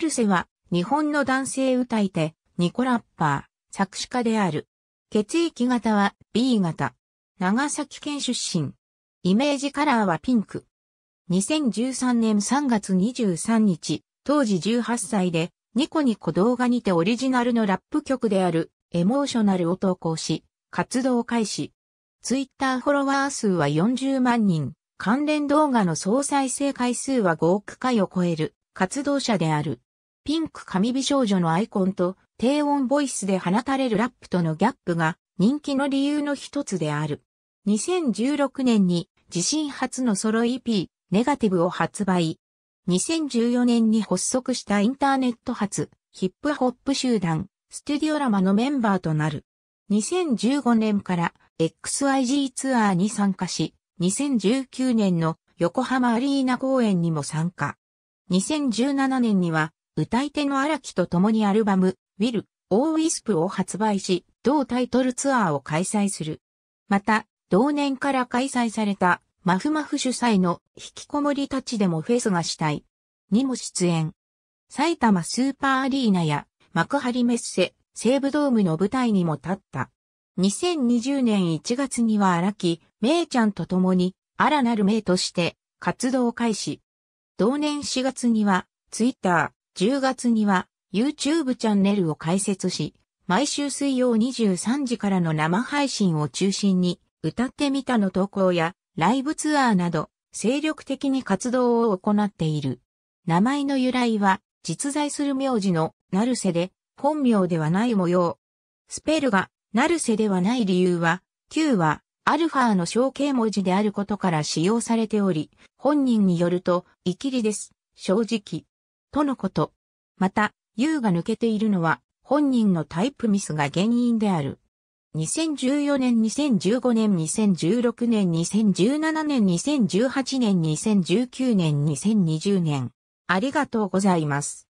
ルセは、日本の男性歌い手、ニコラッパー、作詞家である。血液型は B 型。長崎県出身。イメージカラーはピンク。2013年3月23日、当時18歳で、ニコニコ動画にてオリジナルのラップ曲である、エモーショナルを投稿し、活動開始。ツイッターフォロワー数は40万人、関連動画の総再生回数は5億回を超える。活動者である。ピンク神美少女のアイコンと低音ボイスで放たれるラップとのギャップが人気の理由の一つである。2016年に自身初のソロ EP ネガティブを発売。2014年に発足したインターネット発ヒップホップ集団ステュディオラマのメンバーとなる。2015年から XYG ツアーに参加し、2019年の横浜アリーナ公演にも参加。2017年には歌い手の荒木と共にアルバムウィル・オー・ウィスプを発売し、同タイトルツアーを開催する。また、同年から開催されたまふまふ主催の引きこもりたちでもフェスがしたい。にも出演。埼玉スーパーアリーナや幕張メッセ、西武ドームの舞台にも立った。2020年1月には荒木、めいちゃんと共に、新なる名として活動開始。同年4月には、Twitter、10月には、YouTube チャンネルを開設し、毎週水曜23時からの生配信を中心に、歌ってみたの投稿や、ライブツアーなど、精力的に活動を行っている。名前の由来は、実在する名字の、ナルセで、本名ではない模様。スペルが、ナルセではない理由は、Q は、アルファの象形文字であることから使用されており、本人によると、イキリです、正直。とのこと。また、U が抜けているのは、本人のタイプミスが原因である。2014年、2015年、2016年、2017年、2018年、2019年、2020年。ありがとうございます。